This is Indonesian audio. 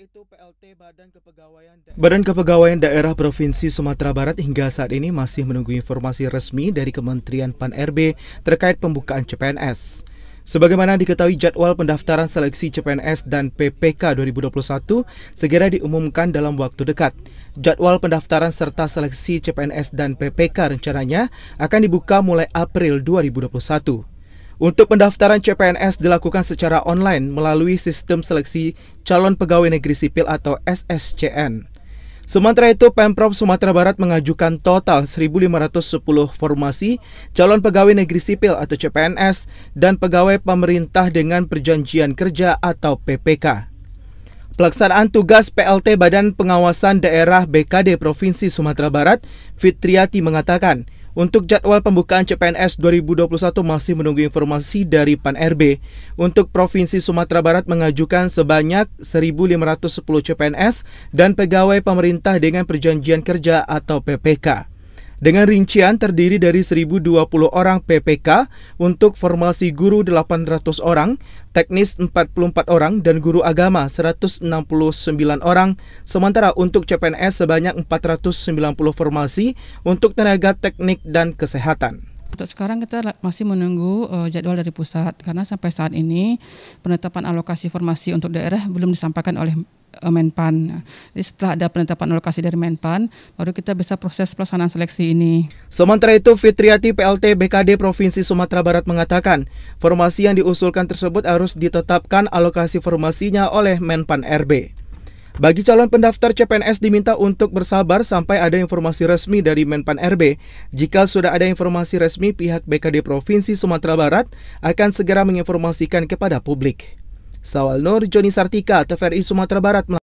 itu PLT Badan Kepegawaian Daerah. Badan Kepegawaian Daerah Provinsi Sumatera Barat hingga saat ini masih menunggu informasi resmi dari Kementerian Pan-RB terkait pembukaan CPNS. Sebagaimana diketahui jadwal pendaftaran seleksi CPNS dan PPK 2021 segera diumumkan dalam waktu dekat. Jadwal pendaftaran serta seleksi CPNS dan PPK rencananya akan dibuka mulai April 2021. Untuk pendaftaran CPNS dilakukan secara online melalui sistem seleksi calon pegawai negeri sipil atau SSCN. Sementara itu, Pemprov Sumatera Barat mengajukan total 1.510 formasi calon pegawai negeri sipil atau CPNS dan pegawai pemerintah dengan perjanjian kerja atau PPK. Pelaksanaan tugas PLT Badan Pengawasan Daerah BKD Provinsi Sumatera Barat, Fitriati mengatakan, untuk jadwal pembukaan CPNS 2021 masih menunggu informasi dari Pan RB. Untuk Provinsi Sumatera Barat mengajukan sebanyak 1.510 CPNS dan pegawai pemerintah dengan perjanjian kerja atau PPK dengan rincian terdiri dari 1.020 orang PPK untuk formasi guru 800 orang, teknis 44 orang, dan guru agama 169 orang, sementara untuk CPNS sebanyak 490 formasi untuk tenaga teknik dan kesehatan. Untuk sekarang kita masih menunggu uh, jadwal dari pusat karena sampai saat ini penetapan alokasi formasi untuk daerah belum disampaikan oleh Eh, Menpan. Jadi setelah ada penetapan lokasi dari Menpan, baru kita bisa proses pelaksanaan seleksi ini. Sementara itu, Fitriati PLT BKD Provinsi Sumatera Barat mengatakan, formasi yang diusulkan tersebut harus ditetapkan alokasi formasinya oleh Menpan RB. Bagi calon pendaftar CPNS diminta untuk bersabar sampai ada informasi resmi dari Menpan RB. Jika sudah ada informasi resmi, pihak BKD Provinsi Sumatera Barat akan segera menginformasikan kepada publik. Sawal Nur, Joni Sartika, TVRI Sumatera Barat